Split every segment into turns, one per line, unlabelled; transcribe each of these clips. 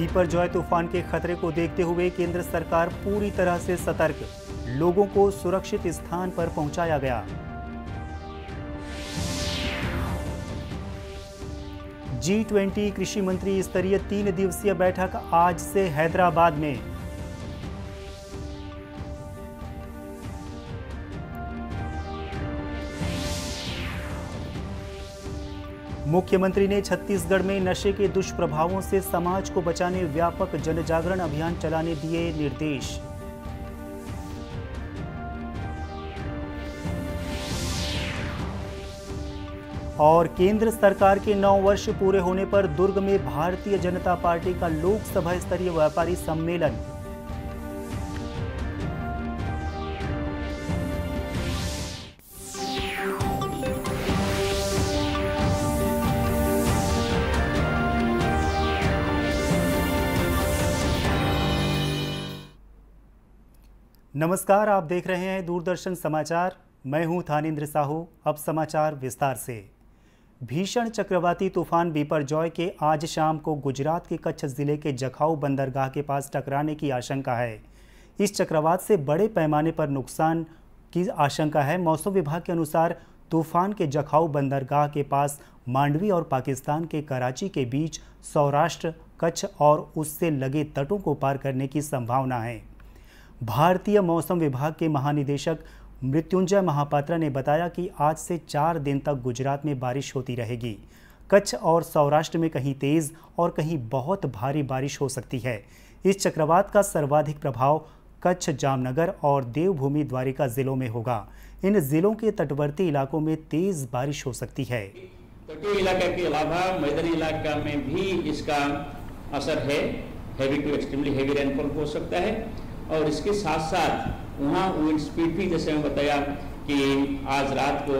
Beeper Joy तूफान के खतरे को देखते हुए केंद्र सरकार पूरी तरह से सतर्क लोगों को सुरक्षित स्थान पर पहुंचाया गया जी ट्वेंटी कृषि मंत्री स्तरीय तीन दिवसीय बैठक आज से हैदराबाद में मुख्यमंत्री ने छत्तीसगढ़ में नशे के दुष्प्रभावों से समाज को बचाने व्यापक जनजागरण अभियान चलाने दिए निर्देश और केंद्र सरकार के 9 वर्ष पूरे होने पर दुर्ग में भारतीय जनता पार्टी का लोकसभा स्तरीय व्यापारी सम्मेलन नमस्कार आप देख रहे हैं दूरदर्शन समाचार मैं हूं थानेन्द्र साहू अब समाचार विस्तार से भीषण चक्रवाती तूफान बीपर जॉय के आज शाम को गुजरात के कच्छ जिले के जखाऊ बंदरगाह के पास टकराने की आशंका है इस चक्रवात से बड़े पैमाने पर नुकसान की आशंका है मौसम विभाग के अनुसार तूफान के जखाऊ बंदरगाह के पास मांडवी और पाकिस्तान के कराची के बीच सौराष्ट्र कच्छ और उससे लगे तटों को पार करने की संभावना है भारतीय मौसम विभाग के महानिदेशक मृत्युंजय महापात्रा ने बताया कि आज से चार दिन तक गुजरात में बारिश होती रहेगी कच्छ और सौराष्ट्र में कहीं तेज़ और कहीं बहुत भारी बारिश हो सकती है इस चक्रवात का सर्वाधिक प्रभाव कच्छ जामनगर और देवभूमि द्वारिका जिलों में होगा इन जिलों के तटवर्ती इलाकों में तेज़ बारिश हो सकती है तटीय इलाके के अलावा मैदानी इलाका में भी इसका असर है heavy to extremely heavy rainfall हो सकता है और इसके साथ साथ वहाँ विंड स्पीड भी जैसे मैं बताया कि
आज रात को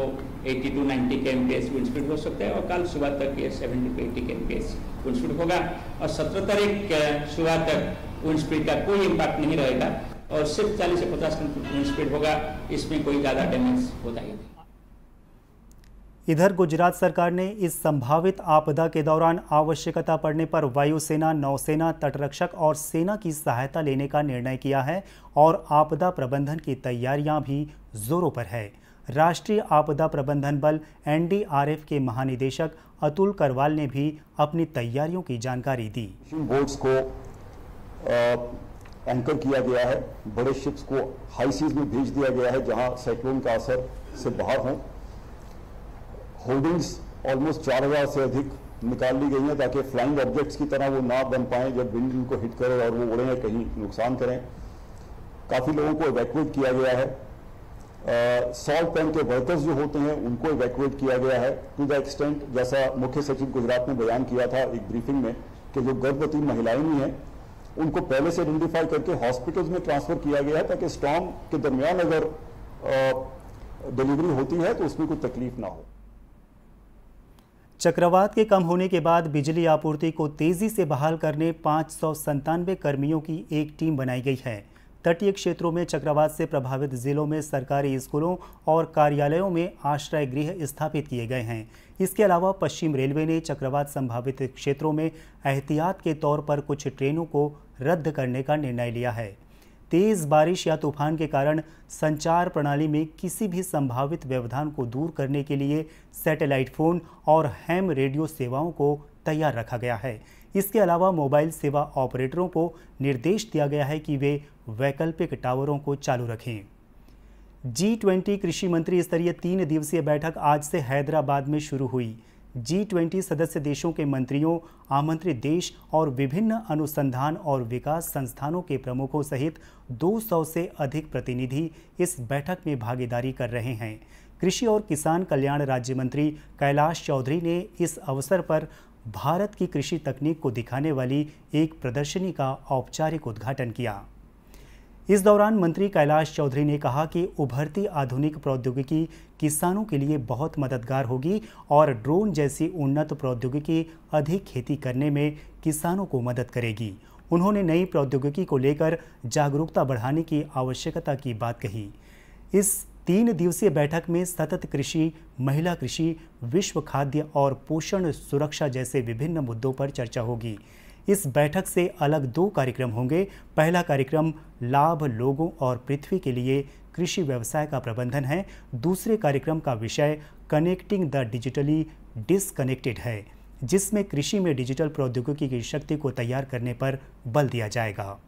80 to ninety K M wind speed हो सकता है और कल सुबह तक ये seventy to eighty K M
wind speed होगा और 17 तारीख सुबह तक विंड स्पीड का कोई इम्पैक्ट नहीं रहेगा और सिर्फ चालीस से पचास किलोमीटर स्पीड होगा इसमें कोई ज़्यादा डैमेज होता ही नहीं इधर गुजरात सरकार ने इस संभावित आपदा के दौरान आवश्यकता पड़ने पर वायुसेना नौसेना तटरक्षक और सेना की सहायता लेने का निर्णय किया है और आपदा प्रबंधन की तैयारियां भी जोरों पर है राष्ट्रीय आपदा प्रबंधन बल एनडीआरएफ के महानिदेशक अतुल करवाल ने भी अपनी तैयारियों की जानकारी दी बोट्स को एंकर किया गया है बड़े शिप्स को हाई सीज में भेज दिया गया है जहां साइक्लोन का असर से बाहर हों होर्डिंग्स ऑलमोस्ट चार हज़ार से अधिक निकाल ली गई
हैं ताकि फ्लाइंग ऑब्जेक्ट्स की तरह वो ना बन पाए जब विंड उनको हिट करे और वो उड़े कहीं नुकसान करें काफ़ी लोगों को इवैक्यूएट किया गया है सॉल्ट पैन के वर्कर्स जो होते हैं उनको इवैक्यूएट किया गया है टू द एक्सटेंट जैसा मुख्य सचिव गुजरात ने बयान किया था एक ब्रीफिंग में कि जो गर्भवती महिलाएं भी हैं उनको पहले से आइडेंटिफाई करके
हॉस्पिटल्स में ट्रांसफर किया गया है ताकि स्टॉम के दरमियान अगर डिलीवरी होती है तो उसमें कोई तकलीफ ना हो चक्रवात के कम होने के बाद बिजली आपूर्ति को तेजी से बहाल करने पाँच सौ संतानवे कर्मियों की एक टीम बनाई गई है तटीय क्षेत्रों में चक्रवात से प्रभावित जिलों में सरकारी स्कूलों और कार्यालयों में आश्रय गृह स्थापित किए गए हैं इसके अलावा पश्चिम रेलवे ने चक्रवात संभावित क्षेत्रों में एहतियात के तौर पर कुछ ट्रेनों को रद्द करने का निर्णय लिया है तेज़ बारिश या तूफान के कारण संचार प्रणाली में किसी भी संभावित व्यवधान को दूर करने के लिए सैटेलाइट फ़ोन और हैम रेडियो सेवाओं को तैयार रखा गया है इसके अलावा मोबाइल सेवा ऑपरेटरों को निर्देश दिया गया है कि वे वैकल्पिक टावरों को चालू रखें जी ट्वेंटी कृषि मंत्री स्तरीय तीन दिवसीय बैठक आज से हैदराबाद में शुरू हुई जी ट्वेंटी सदस्य देशों के मंत्रियों आमंत्रित देश और विभिन्न अनुसंधान और विकास संस्थानों के प्रमुखों सहित 200 से अधिक प्रतिनिधि इस बैठक में भागीदारी कर रहे हैं कृषि और किसान कल्याण राज्य मंत्री कैलाश चौधरी ने इस अवसर पर भारत की कृषि तकनीक को दिखाने वाली एक प्रदर्शनी का औपचारिक उद्घाटन किया इस दौरान मंत्री कैलाश चौधरी ने कहा कि उभरती आधुनिक प्रौद्योगिकी किसानों के लिए बहुत मददगार होगी और ड्रोन जैसी उन्नत प्रौद्योगिकी अधिक खेती करने में किसानों को मदद करेगी उन्होंने नई प्रौद्योगिकी को लेकर जागरूकता बढ़ाने की आवश्यकता की बात कही इस तीन दिवसीय बैठक में सतत कृषि महिला कृषि विश्व खाद्य और पोषण सुरक्षा जैसे विभिन्न मुद्दों पर चर्चा होगी इस बैठक से अलग दो कार्यक्रम होंगे पहला कार्यक्रम लाभ लोगों और पृथ्वी के लिए कृषि व्यवसाय का प्रबंधन है दूसरे कार्यक्रम का विषय कनेक्टिंग द डिजिटली डिसकनेक्टेड है जिसमें कृषि में डिजिटल प्रौद्योगिकी की शक्ति को तैयार करने पर बल दिया जाएगा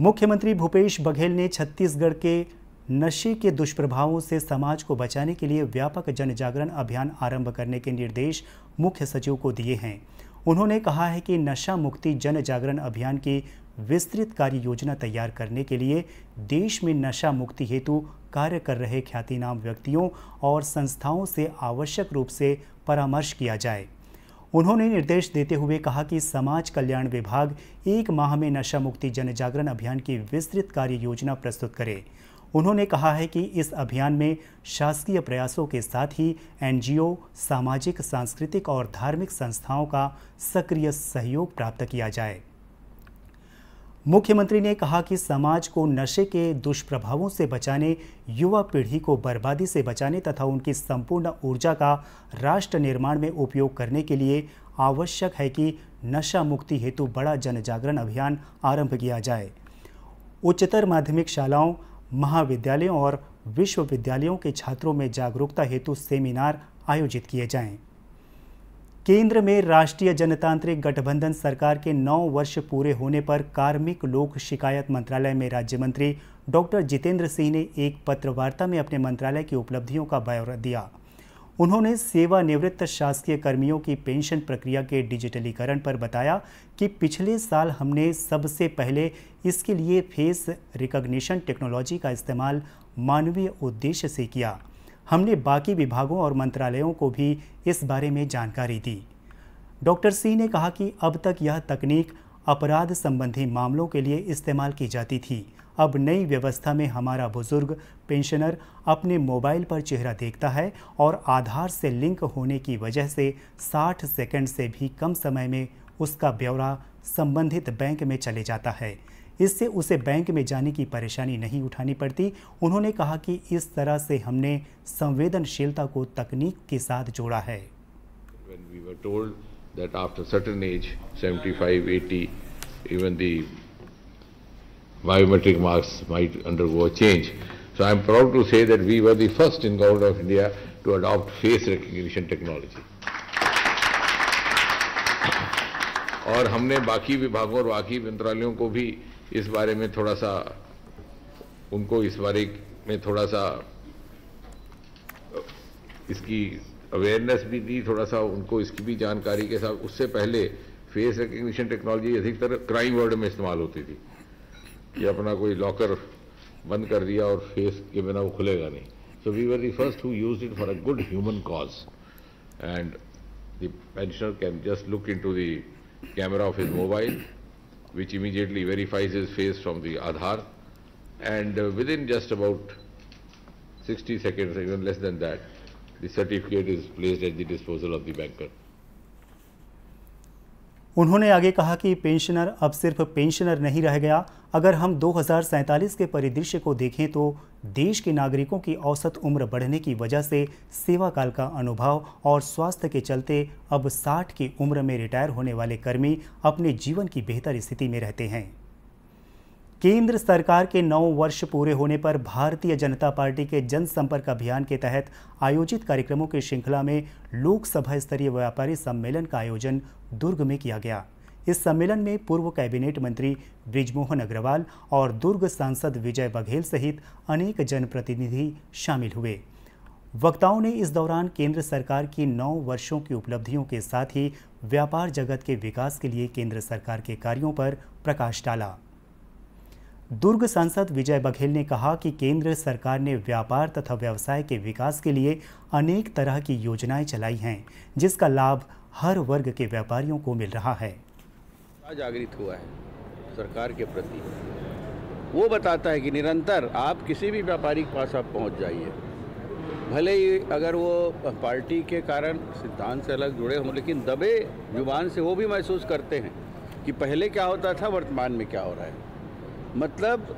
मुख्यमंत्री भूपेश बघेल ने छत्तीसगढ़ के नशे के दुष्प्रभावों से समाज को बचाने के लिए व्यापक जन जागरण अभियान आरंभ करने के निर्देश मुख्य सचिव को दिए हैं उन्होंने कहा है कि नशा मुक्ति जन जागरण अभियान की विस्तृत कार्य योजना तैयार करने के लिए देश में नशा मुक्ति हेतु कार्य कर रहे ख्यातिनाम व्यक्तियों और संस्थाओं से आवश्यक रूप से परामर्श किया जाए उन्होंने निर्देश देते हुए कहा कि समाज कल्याण विभाग एक माह में नशा मुक्ति जन जागरण अभियान की विस्तृत कार्य योजना प्रस्तुत करे उन्होंने कहा है कि इस अभियान में शासकीय प्रयासों के साथ ही एनजीओ, सामाजिक सांस्कृतिक और धार्मिक संस्थाओं का सक्रिय सहयोग प्राप्त किया जाए मुख्यमंत्री ने कहा कि समाज को नशे के दुष्प्रभावों से बचाने युवा पीढ़ी को बर्बादी से बचाने तथा उनकी संपूर्ण ऊर्जा का राष्ट्र निर्माण में उपयोग करने के लिए आवश्यक है कि नशा मुक्ति हेतु बड़ा जन जागरण अभियान आरंभ किया जाए उच्चतर माध्यमिक शालाओं महाविद्यालयों और विश्वविद्यालयों के छात्रों में जागरूकता हेतु सेमिनार आयोजित किए जाएं। केंद्र में राष्ट्रीय जनतांत्रिक गठबंधन सरकार के नौ वर्ष पूरे होने पर कार्मिक लोक शिकायत मंत्रालय में राज्य मंत्री डॉक्टर जितेंद्र सिंह ने एक पत्रवार्ता में अपने मंत्रालय की उपलब्धियों का ब्यौरा दिया उन्होंने सेवानिवृत्त शासकीय कर्मियों की पेंशन प्रक्रिया के डिजिटलीकरण पर बताया कि पिछले साल हमने सबसे पहले इसके लिए फेस रिकॉग्निशन टेक्नोलॉजी का इस्तेमाल मानवीय उद्देश्य से किया हमने बाकी विभागों और मंत्रालयों को भी इस बारे में जानकारी दी डॉक्टर सिंह ने कहा कि अब तक यह तकनीक अपराध संबंधी मामलों के लिए इस्तेमाल की जाती थी अब नई व्यवस्था में हमारा बुजुर्ग पेंशनर अपने मोबाइल पर चेहरा देखता है और आधार से लिंक होने की वजह से 60 सेकंड से भी कम समय में उसका ब्यौरा संबंधित बैंक में चले जाता है इससे उसे बैंक में जाने की परेशानी नहीं उठानी पड़ती उन्होंने कहा कि इस तरह से हमने संवेदनशीलता को तकनीक के साथ जोड़ा है
that after certain age 75 80 even the biometric marks might undergo a change. So I am proud to say that we were the first in government of India to adopt face recognition technology. और हमने बाकी विभागों और बाकी मंत्रालयों को भी इस बारे में थोड़ा सा उनको इस बारे में थोड़ा सा इसकी अवेयरनेस भी दी थोड़ा सा उनको इसकी भी जानकारी के साथ उससे पहले फेस रिकग्निशन टेक्नोलॉजी अधिकतर क्राइम वर्ड में इस्तेमाल होती थी ये अपना कोई लॉकर बंद कर दिया और फेस के बिना वो खुलेगा नहीं so we were the first who use it for a good human cause and they can just look into the camera of his mobile which immediately verifies his face from the Aadhaar and within just about sixty second even less than that the certificate is placed at the disposal of the banker
उन्होंने आगे कहा कि pensioner अब सिर्फ pensioner नहीं रह गया अगर हम दो के परिदृश्य को देखें तो देश के नागरिकों की औसत उम्र बढ़ने की वजह से सेवाकाल का अनुभव और स्वास्थ्य के चलते अब 60 की उम्र में रिटायर होने वाले कर्मी अपने जीवन की बेहतर स्थिति में रहते हैं केंद्र सरकार के नौ वर्ष पूरे होने पर भारतीय जनता पार्टी के जनसंपर्क अभियान के तहत आयोजित कार्यक्रमों की श्रृंखला में लोकसभा स्तरीय व्यापारी सम्मेलन का आयोजन दुर्ग में किया गया इस सम्मेलन में पूर्व कैबिनेट मंत्री ब्रिजमोहन अग्रवाल और दुर्ग सांसद विजय बघेल सहित अनेक जनप्रतिनिधि शामिल हुए वक्ताओं ने इस दौरान केंद्र सरकार की नौ वर्षों की उपलब्धियों के साथ ही व्यापार जगत के विकास के लिए केंद्र सरकार के कार्यों पर प्रकाश डाला दुर्ग सांसद विजय बघेल ने कहा कि केंद्र सरकार ने व्यापार तथा व्यवसाय के विकास के लिए अनेक तरह की योजनाएं चलाई हैं जिसका लाभ हर वर्ग के व्यापारियों को मिल रहा है
जागृत हुआ है सरकार के प्रति वो बताता है कि निरंतर आप किसी भी व्यापारी के पास आप पहुंच जाइए भले ही अगर वो पार्टी के कारण सिद्धांत से अलग जुड़े हों लेकिन दबे जुबान से वो भी महसूस करते हैं कि पहले क्या होता था वर्तमान में क्या हो रहा है मतलब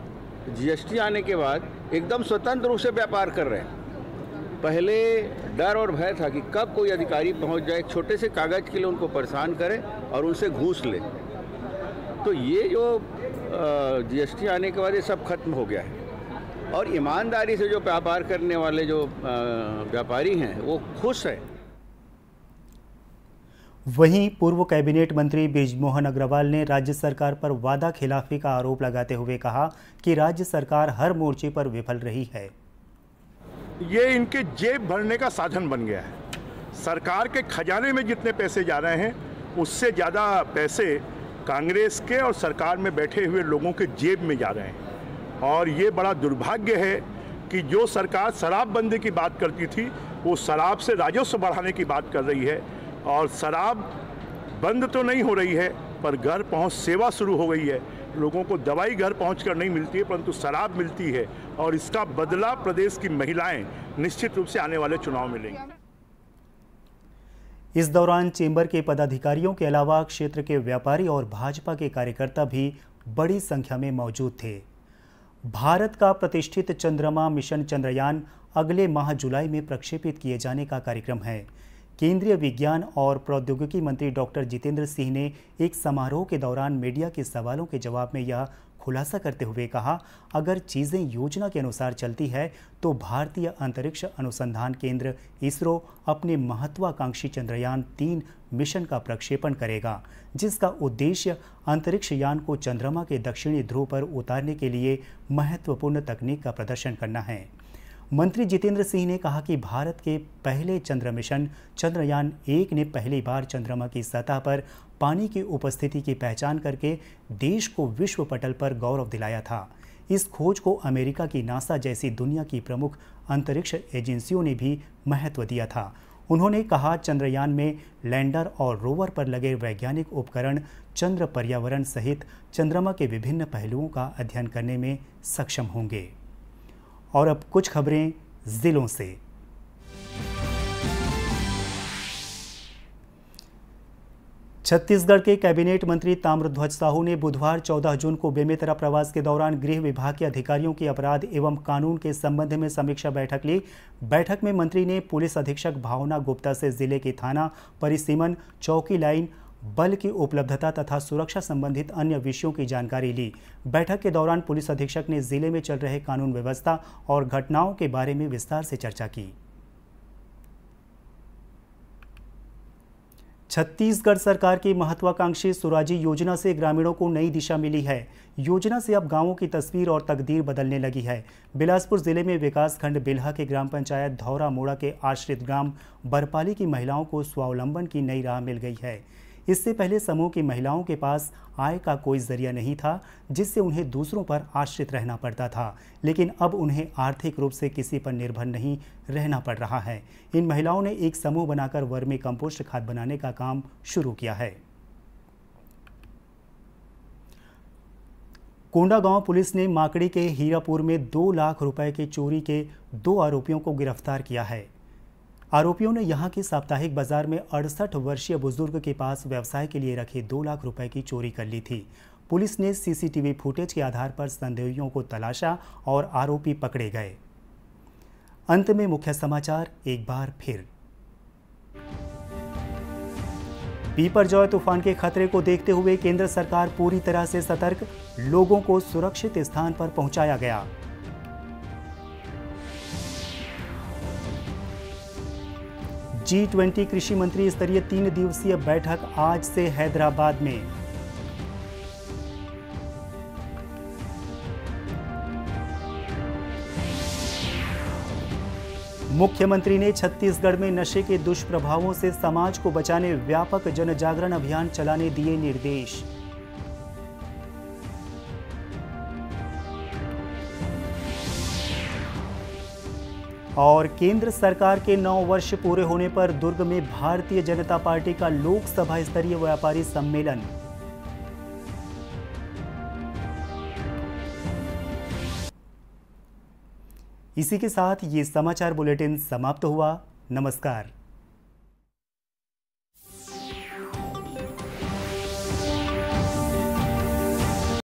जीएसटी आने के बाद एकदम स्वतंत्र रूप से व्यापार कर रहे हैं पहले डर और भय था कि कब कोई अधिकारी पहुंच जाए छोटे से कागज़ के लिए उनको परेशान करे और उनसे घूस ले तो ये जो जीएसटी आने के बाद ये सब खत्म हो गया है और ईमानदारी से जो व्यापार करने वाले जो व्यापारी हैं वो खुश हैं
वहीं पूर्व कैबिनेट मंत्री बृजमोहन अग्रवाल ने राज्य सरकार पर वादा खिलाफी का आरोप लगाते हुए कहा कि राज्य सरकार हर मोर्चे पर विफल रही है
ये इनके जेब भरने का साधन बन गया है सरकार के खजाने में जितने पैसे जा रहे हैं उससे ज़्यादा पैसे कांग्रेस के और सरकार में बैठे हुए लोगों के जेब में जा रहे हैं और ये बड़ा दुर्भाग्य है कि जो सरकार शराबबंदी की बात करती थी वो शराब से राजस्व बढ़ाने की बात कर रही है और शराब बंद तो नहीं हो रही है पर घर पहुंच सेवा शुरू हो गई है लोगों को दवाई घर पहुँच कर नहीं मिलती है परंतु शराब मिलती है और इसका बदला प्रदेश की महिलाएं निश्चित रूप से आने वाले चुनाव में लेंगी
इस दौरान चेंबर के पदाधिकारियों के अलावा क्षेत्र के व्यापारी और भाजपा के कार्यकर्ता भी बड़ी संख्या में मौजूद थे भारत का प्रतिष्ठित चंद्रमा मिशन चंद्रयान अगले माह जुलाई में प्रक्षेपित किए जाने का कार्यक्रम है केंद्रीय विज्ञान और प्रौद्योगिकी मंत्री डॉक्टर जितेंद्र सिंह ने एक समारोह के दौरान मीडिया के सवालों के जवाब में यह खुलासा करते हुए कहा अगर चीज़ें योजना के अनुसार चलती है तो भारतीय अंतरिक्ष अनुसंधान केंद्र इसरो अपने महत्वाकांक्षी चंद्रयान तीन मिशन का प्रक्षेपण करेगा जिसका उद्देश्य अंतरिक्ष यान को चंद्रमा के दक्षिणी ध्रुव पर उतारने के लिए महत्वपूर्ण तकनीक का प्रदर्शन करना है मंत्री जितेंद्र सिंह ने कहा कि भारत के पहले चंद्र मिशन चंद्रयान एक ने पहली बार चंद्रमा की सतह पर पानी की उपस्थिति की पहचान करके देश को विश्व पटल पर गौरव दिलाया था इस खोज को अमेरिका की नासा जैसी दुनिया की प्रमुख अंतरिक्ष एजेंसियों ने भी महत्व दिया था उन्होंने कहा चंद्रयान में लैंडर और रोवर पर लगे वैज्ञानिक उपकरण चंद्र पर्यावरण सहित चंद्रमा के विभिन्न पहलुओं का अध्ययन करने में सक्षम होंगे और अब कुछ खबरें ज़िलों से छत्तीसगढ़ के कैबिनेट मंत्री ताम्रध्वज साहू ने बुधवार 14 जून को बेमेतरा प्रवास के दौरान गृह विभाग के अधिकारियों की अपराध एवं कानून के संबंध में समीक्षा बैठक ली बैठक में मंत्री ने पुलिस अधीक्षक भावना गुप्ता से जिले के थाना परिसीमन चौकी लाइन बल की उपलब्धता तथा सुरक्षा संबंधित अन्य विषयों की जानकारी ली बैठक के दौरान पुलिस अधीक्षक ने जिले में चल रहे कानून व्यवस्था और घटनाओं के बारे में विस्तार से चर्चा की छत्तीसगढ़ सरकार की महत्वाकांक्षी सुराजी योजना से ग्रामीणों को नई दिशा मिली है योजना से अब गांवों की तस्वीर और तकदीर बदलने लगी है बिलासपुर जिले में विकासखंड बिल्हा के ग्राम पंचायत धौरा मोड़ा के आश्रित ग्राम बरपाली की महिलाओं को स्वावलंबन की नई राह मिल गई है इससे पहले समूह की महिलाओं के पास आय का कोई जरिया नहीं था जिससे उन्हें दूसरों पर आश्रित रहना पड़ता था लेकिन अब उन्हें आर्थिक रूप से किसी पर निर्भर नहीं रहना पड़ रहा है इन महिलाओं ने एक समूह बनाकर वर्मी कंपोस्ट खाद बनाने का काम शुरू किया है कोंडागांव पुलिस ने माकड़ी के हीरापुर में दो लाख रुपए की चोरी के दो आरोपियों को गिरफ्तार किया है आरोपियों ने यहां के साप्ताहिक बाजार में अड़सठ वर्षीय बुजुर्ग के पास व्यवसाय के लिए रखे दो लाख रुपए की चोरी कर ली थी पुलिस ने सीसीटीवी फुटेज के आधार पर संदेहियों को तलाशा और आरोपी पकड़े गए अंत में मुख्य समाचार एक बार फिर पीपर जॉय तूफान के खतरे को देखते हुए केंद्र सरकार पूरी तरह से सतर्क लोगों को सुरक्षित स्थान पर पहुंचाया गया जी ट्वेंटी कृषि मंत्री स्तरीय तीन दिवसीय बैठक आज से हैदराबाद में मुख्यमंत्री ने छत्तीसगढ़ में नशे के दुष्प्रभावों से समाज को बचाने व्यापक जन जागरण अभियान चलाने दिए निर्देश और केंद्र सरकार के नौ वर्ष पूरे होने पर दुर्ग में भारतीय जनता पार्टी का लोकसभा स्तरीय व्यापारी सम्मेलन इसी के साथ ये समाचार बुलेटिन समाप्त हुआ नमस्कार